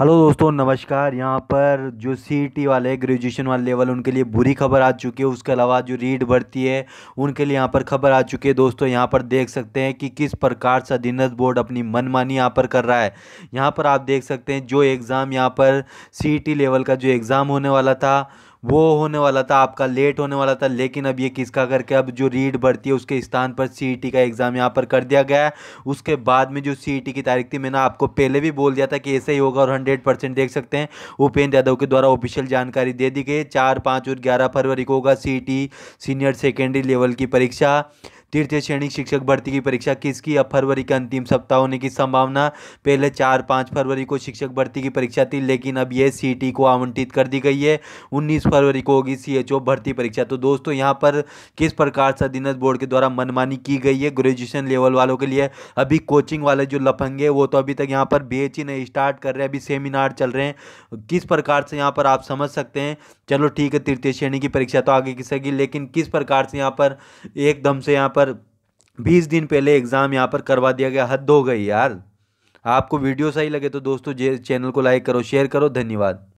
hello दोस्तों नमस्कार यहाँ पर जो सी e वाले ग्रेजुएशन वाले लेवल उनके लिए बुरी खबर आ चुकी है उसके अलावा जो रीड भर्ती है उनके लिए यहाँ पर खबर आ चुकी है दोस्तों यहाँ पर देख सकते हैं कि किस प्रकार से अधीनस्थ बोर्ड अपनी मनमानी यहाँ पर कर रहा है यहाँ पर आप देख सकते हैं जो एग्ज़ाम यहाँ पर सी लेवल e का जो एग्ज़ाम होने वाला था वो होने वाला था आपका लेट होने वाला था लेकिन अब ये किसका करके अब जो रीड बढ़ती है उसके स्थान पर सी e का एग्ज़ाम यहाँ पर कर दिया गया है उसके बाद में जो सी e की तारीख थी मैंने आपको पहले भी बोल दिया था कि ऐसे ही होगा और हंड्रेड देख सकते हैं उपेंद्र यादव के द्वारा ऑफिशियल जानकारी दे दी गई चार पाँच और ग्यारह फरवरी को होगा सी सीनियर सेकेंडरी लेवल की परीक्षा तृतीय श्रेणी शिक्षक भर्ती की परीक्षा किसकी अब फरवरी के अंतिम सप्ताह होने की संभावना पहले चार पाँच फरवरी को शिक्षक भर्ती की परीक्षा थी लेकिन अब ये सी को आवंटित कर दी गई है उन्नीस फरवरी को होगी सी भर्ती परीक्षा तो दोस्तों यहाँ पर किस प्रकार से अधीनस्थ बोर्ड के द्वारा मनमानी की गई है ग्रेजुएशन लेवल वालों के लिए अभी कोचिंग वाले जो लफंगे वो तो अभी तक यहाँ पर बेच ही e नहीं स्टार्ट कर रहे हैं अभी सेमिनार चल रहे हैं किस प्रकार से यहाँ पर आप समझ सकते हैं चलो ठीक है तृतीय श्रेणी की परीक्षा तो आगे सकी लेकिन किस प्रकार से यहाँ पर एकदम से यहाँ पर पर बीस दिन पहले एग्ज़ाम यहाँ पर करवा दिया गया हद हो गई यार आपको वीडियो सही लगे तो दोस्तों चैनल को लाइक करो शेयर करो धन्यवाद